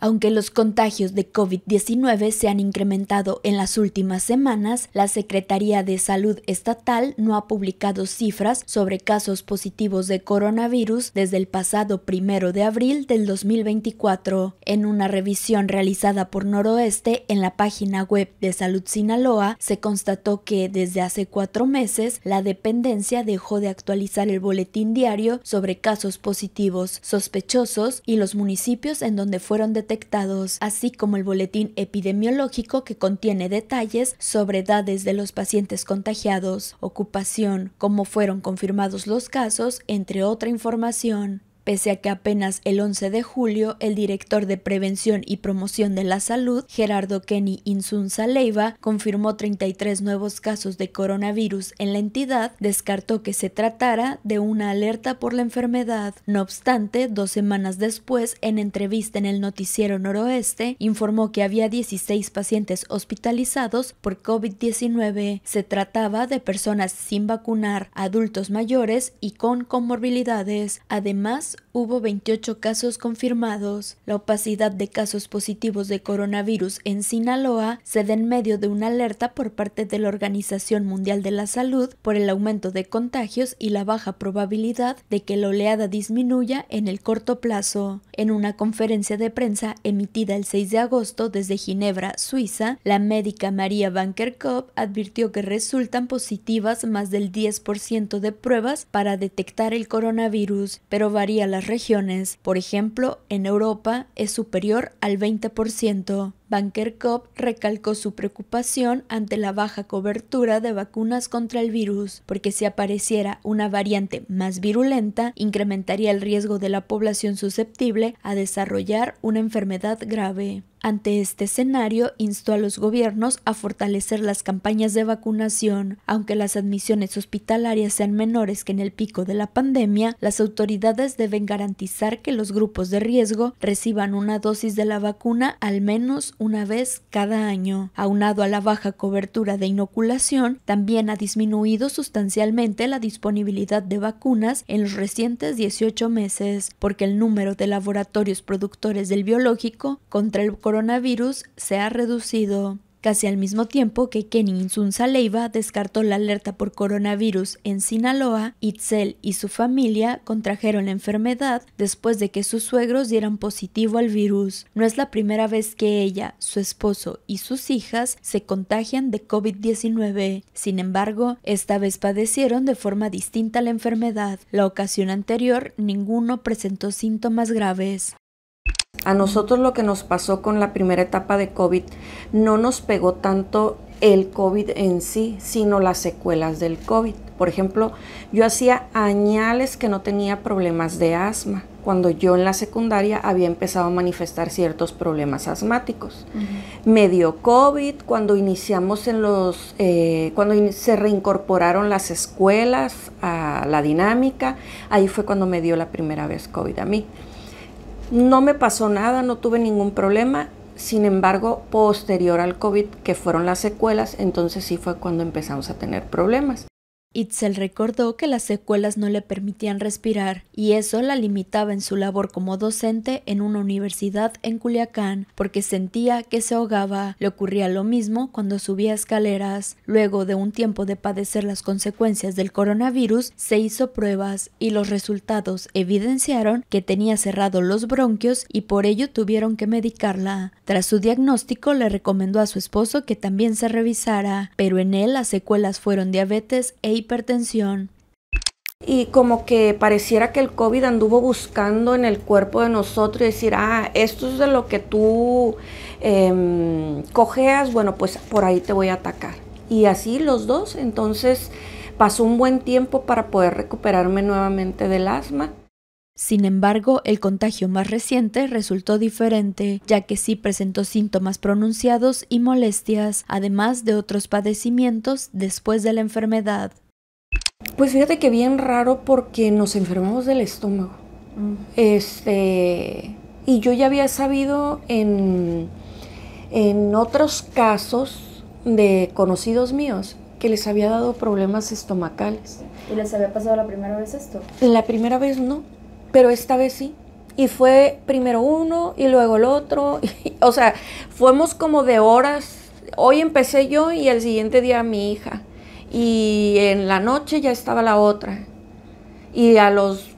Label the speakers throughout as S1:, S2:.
S1: Aunque los contagios de COVID-19 se han incrementado en las últimas semanas, la Secretaría de Salud Estatal no ha publicado cifras sobre casos positivos de coronavirus desde el pasado primero de abril del 2024. En una revisión realizada por Noroeste en la página web de Salud Sinaloa, se constató que desde hace cuatro meses la dependencia dejó de actualizar el boletín diario sobre casos positivos, sospechosos y los municipios en donde fueron detectados detectados, así como el boletín epidemiológico que contiene detalles sobre edades de los pacientes contagiados, ocupación, cómo fueron confirmados los casos, entre otra información pese a que apenas el 11 de julio el director de Prevención y Promoción de la Salud, Gerardo Kenny Insunza Leiva, confirmó 33 nuevos casos de coronavirus en la entidad, descartó que se tratara de una alerta por la enfermedad. No obstante, dos semanas después, en entrevista en el noticiero Noroeste, informó que había 16 pacientes hospitalizados por COVID-19. Se trataba de personas sin vacunar, adultos mayores y con comorbilidades. Además, hubo 28 casos confirmados. La opacidad de casos positivos de coronavirus en Sinaloa se da en medio de una alerta por parte de la Organización Mundial de la Salud por el aumento de contagios y la baja probabilidad de que la oleada disminuya en el corto plazo. En una conferencia de prensa emitida el 6 de agosto desde Ginebra, Suiza, la médica María Banker-Kopp advirtió que resultan positivas más del 10% de pruebas para detectar el coronavirus, pero varía las regiones, por ejemplo, en Europa es superior al 20%. Banker Cop recalcó su preocupación ante la baja cobertura de vacunas contra el virus, porque si apareciera una variante más virulenta, incrementaría el riesgo de la población susceptible a desarrollar una enfermedad grave. Ante este escenario, instó a los gobiernos a fortalecer las campañas de vacunación. Aunque las admisiones hospitalarias sean menores que en el pico de la pandemia, las autoridades deben garantizar que los grupos de riesgo reciban una dosis de la vacuna al menos una vez cada año. Aunado a la baja cobertura de inoculación, también ha disminuido sustancialmente la disponibilidad de vacunas en los recientes 18 meses, porque el número de laboratorios productores del biológico contra el coronavirus se ha reducido casi al mismo tiempo que Kenny Insunza descartó la alerta por coronavirus en Sinaloa, Itzel y su familia contrajeron la enfermedad después de que sus suegros dieran positivo al virus. No es la primera vez que ella, su esposo y sus hijas se contagian de COVID-19. Sin embargo, esta vez padecieron de forma distinta la enfermedad. La ocasión anterior, ninguno presentó síntomas graves.
S2: A nosotros lo que nos pasó con la primera etapa de COVID no nos pegó tanto el COVID en sí, sino las secuelas del COVID. Por ejemplo, yo hacía añales que no tenía problemas de asma, cuando yo en la secundaria había empezado a manifestar ciertos problemas asmáticos. Me dio COVID cuando iniciamos en los, eh, cuando se reincorporaron las escuelas a la dinámica, ahí fue cuando me dio la primera vez COVID a mí. No me pasó nada, no tuve ningún problema. Sin embargo, posterior al COVID, que fueron las secuelas, entonces sí fue cuando empezamos a tener problemas. Itzel recordó que las secuelas no le permitían
S1: respirar y eso la limitaba en su labor como docente en una universidad en Culiacán, porque sentía que se ahogaba. Le ocurría lo mismo cuando subía escaleras. Luego de un tiempo de padecer las consecuencias del coronavirus, se hizo pruebas y los resultados evidenciaron que tenía cerrados los bronquios y por ello tuvieron que medicarla. Tras su diagnóstico, le recomendó a su esposo que también se revisara, pero
S2: en él las secuelas fueron diabetes e hipertensión. Y como que pareciera que el COVID anduvo buscando en el cuerpo de nosotros y decir, ah, esto es de lo que tú em, cojeas, bueno, pues por ahí te voy a atacar. Y así los dos, entonces pasó un buen tiempo para poder recuperarme nuevamente del asma. Sin embargo, el contagio más reciente resultó diferente,
S1: ya que sí presentó síntomas pronunciados y molestias, además de otros
S2: padecimientos después de la enfermedad. Pues fíjate que bien raro porque nos enfermamos del estómago. Mm. Este, y yo ya había sabido en, otros casos de conocidos míos que les había dado problemas estomacales.
S1: ¿Y les había pasado la primera vez esto?
S2: La primera vez no, pero esta vez sí. Y fue primero uno y luego el otro. o sea, fuimos como de horas. Hoy empecé yo y el siguiente día mi hija y en la noche ya estaba la otra. Y a los,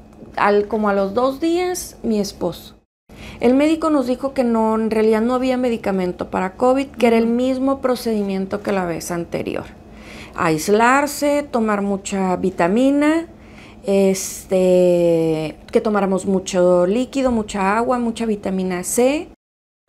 S2: como a los dos días, mi esposo. El médico nos dijo que no, en realidad no había medicamento para COVID, que era el mismo procedimiento que la vez anterior. Aislarse, tomar mucha vitamina, este, que tomáramos mucho líquido, mucha agua, mucha vitamina C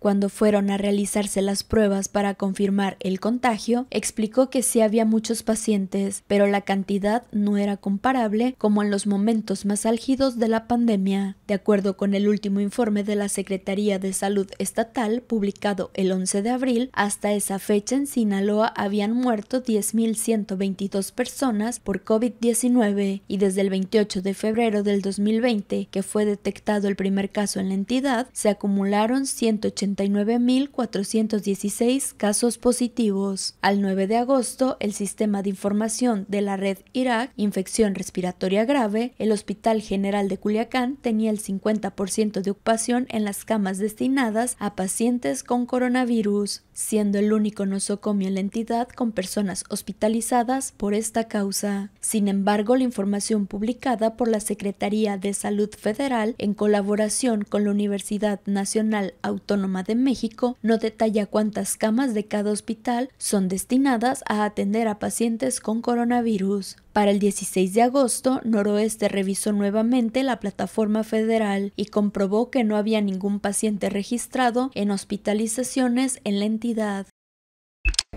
S1: cuando fueron a realizarse las pruebas para confirmar el contagio, explicó que sí había muchos pacientes, pero la cantidad no era comparable como en los momentos más álgidos de la pandemia. De acuerdo con el último informe de la Secretaría de Salud Estatal, publicado el 11 de abril, hasta esa fecha en Sinaloa habían muerto 10.122 personas por COVID-19 y desde el 28 de febrero del 2020, que fue detectado el primer caso en la entidad, se acumularon 180 39.416 casos positivos. Al 9 de agosto, el Sistema de Información de la Red Irak Infección Respiratoria Grave, el Hospital General de Culiacán tenía el 50% de ocupación en las camas destinadas a pacientes con coronavirus siendo el único nosocomio en la entidad con personas hospitalizadas por esta causa. Sin embargo, la información publicada por la Secretaría de Salud Federal en colaboración con la Universidad Nacional Autónoma de México no detalla cuántas camas de cada hospital son destinadas a atender a pacientes con coronavirus. Para el 16 de agosto, Noroeste revisó nuevamente la plataforma federal y comprobó que no había ningún paciente registrado
S2: en hospitalizaciones en la entidad.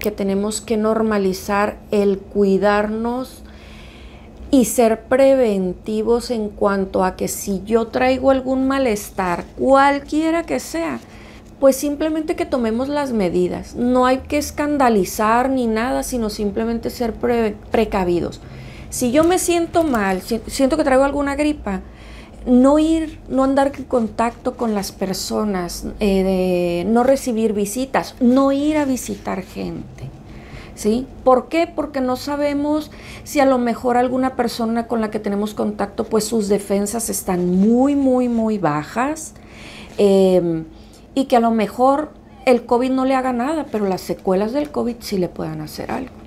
S2: Que tenemos que normalizar el cuidarnos y ser preventivos en cuanto a que si yo traigo algún malestar, cualquiera que sea, pues simplemente que tomemos las medidas. No hay que escandalizar ni nada, sino simplemente ser precavidos. Si yo me siento mal, siento que traigo alguna gripa, no ir, no andar en contacto con las personas, eh, no recibir visitas, no ir a visitar gente. ¿Sí? ¿Por qué? Porque no sabemos si a lo mejor alguna persona con la que tenemos contacto, pues sus defensas están muy, muy, muy bajas em, y que a lo mejor el COVID no le haga nada, pero las secuelas del COVID sí le puedan hacer algo.